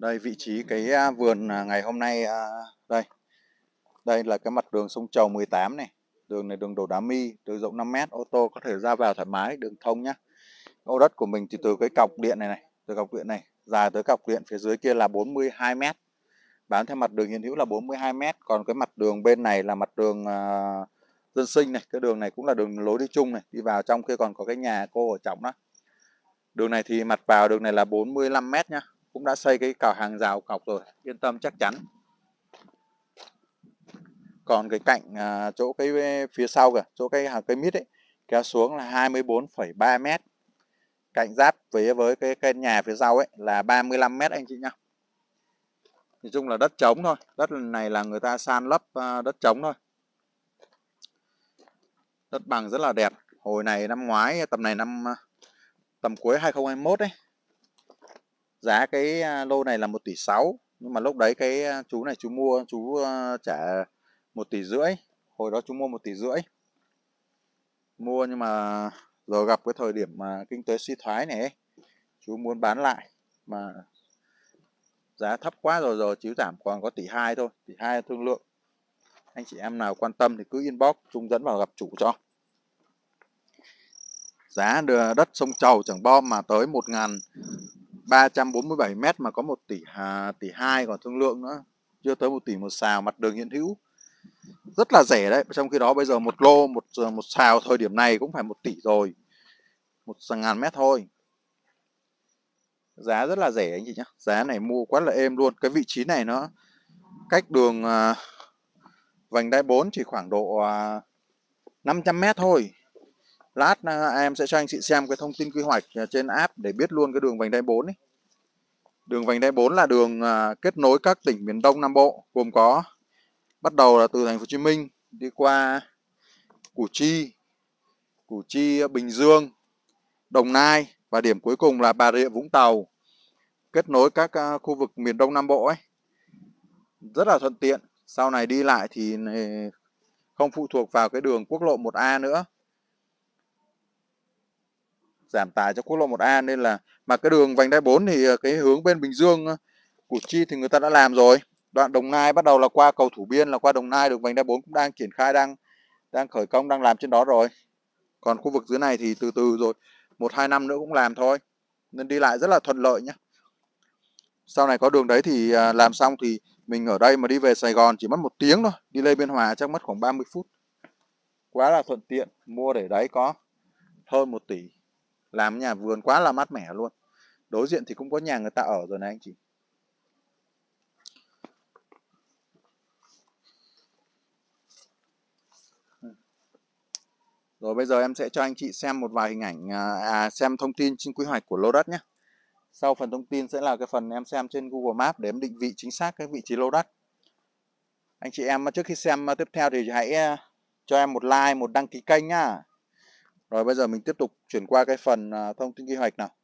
đây vị trí cái vườn à, ngày hôm nay à, đây đây là cái mặt đường sông Chầu 18 này đường này đường đổ đá mi đường rộng 5 mét ô tô có thể ra vào thoải mái đường thông nhá ô đất của mình thì từ cái cọc điện này này từ cọc điện này dài tới cọc điện phía dưới kia là 42 mét bán theo mặt đường hiện hữu là 42 mét còn cái mặt đường bên này là mặt đường uh, dân sinh này cái đường này cũng là đường lối đi chung này đi vào trong kia còn có cái nhà cô ở trọng đó đường này thì mặt vào đường này là 45 mét nhá cũng đã xây cái cào hàng rào cọc rồi yên tâm chắc chắn còn cái cạnh à, chỗ cái phía sau kìa chỗ cái hàng cây mít ấy kéo xuống là 24,3 mét cạnh giáp với với cái cái nhà phía sau ấy là 35 mét anh chị nhá nói chung là đất trống thôi đất này là người ta san lấp à, đất trống thôi đất bằng rất là đẹp hồi này năm ngoái tầm này năm à, tầm cuối 2021 ấy giá cái lô này là một tỷ sáu nhưng mà lúc đấy cái chú này chú mua chú trả một tỷ rưỡi hồi đó chú mua một tỷ rưỡi mua nhưng mà rồi gặp cái thời điểm mà kinh tế suy thoái này chú muốn bán lại mà giá thấp quá rồi rồi chú giảm còn có tỷ hai thôi tỷ hai thương lượng anh chị em nào quan tâm thì cứ inbox trung dẫn vào gặp chủ cho giá đất sông Chầu chẳng Bom mà tới 1 ngàn 347 mét mà có 1 tỷ à, tỷ 2 còn thương lượng nữa chưa tới 1 tỷ một xào mặt đường hiện hữu rất là rẻ đấy trong khi đó bây giờ một lô một ờ, một xào thời điểm này cũng phải 1 tỷ rồi một ngàn mét thôi giá rất là rẻ anh chị nhá giá này mua quá là êm luôn cái vị trí này nó cách đường à, vành đai 4 chỉ khoảng độ à, 500 mét thôi lát em sẽ cho anh chị xem cái thông tin quy hoạch à, trên app để biết luôn cái đường vành đai 4 ấy. Đường vành đai 4 là đường à, kết nối các tỉnh miền Đông Nam Bộ gồm có bắt đầu là từ thành phố Hồ Chí Minh đi qua Củ Chi, Củ Chi à, Bình Dương, Đồng Nai và điểm cuối cùng là Bà Rịa Vũng Tàu kết nối các khu vực miền Đông Nam Bộ ấy. Rất là thuận tiện, sau này đi lại thì không phụ thuộc vào cái đường quốc lộ 1A nữa giảm tải cho quốc lộ 1A nên là mà cái đường vành đai 4 thì ờ, cái hướng bên Bình Dương Củ Chi thì người ta đã làm rồi đoạn Đồng Nai bắt đầu là qua cầu Thủ Biên là qua Đồng Nai đường vành đai 4 cũng đang triển khai đang đang khởi công đang làm trên đó rồi còn khu vực dưới này thì từ từ rồi một hai năm nữa cũng làm thôi nên đi lại rất là thuận lợi nhé sau này có đường đấy thì à, làm xong thì mình ở đây mà đi về Sài Gòn chỉ mất một tiếng thôi đi lên Biên Hòa chắc mất khoảng 30 phút quá là thuận tiện mua để đấy có hơn một tỷ làm nhà vườn quá là mát mẻ luôn đối diện thì cũng có nhà người ta ở rồi này anh chị Rồi bây giờ em sẽ cho anh chị xem một vài hình ảnh à, à, xem thông tin trên quy hoạch của lô đất nhé. Sau phần thông tin sẽ là cái phần em xem trên Google Maps để em định vị chính xác cái vị trí lô đất. Anh chị em trước khi xem tiếp theo thì hãy à, cho em một like, một đăng ký kênh nhá. Rồi bây giờ mình tiếp tục chuyển qua cái phần à, thông tin quy hoạch nào.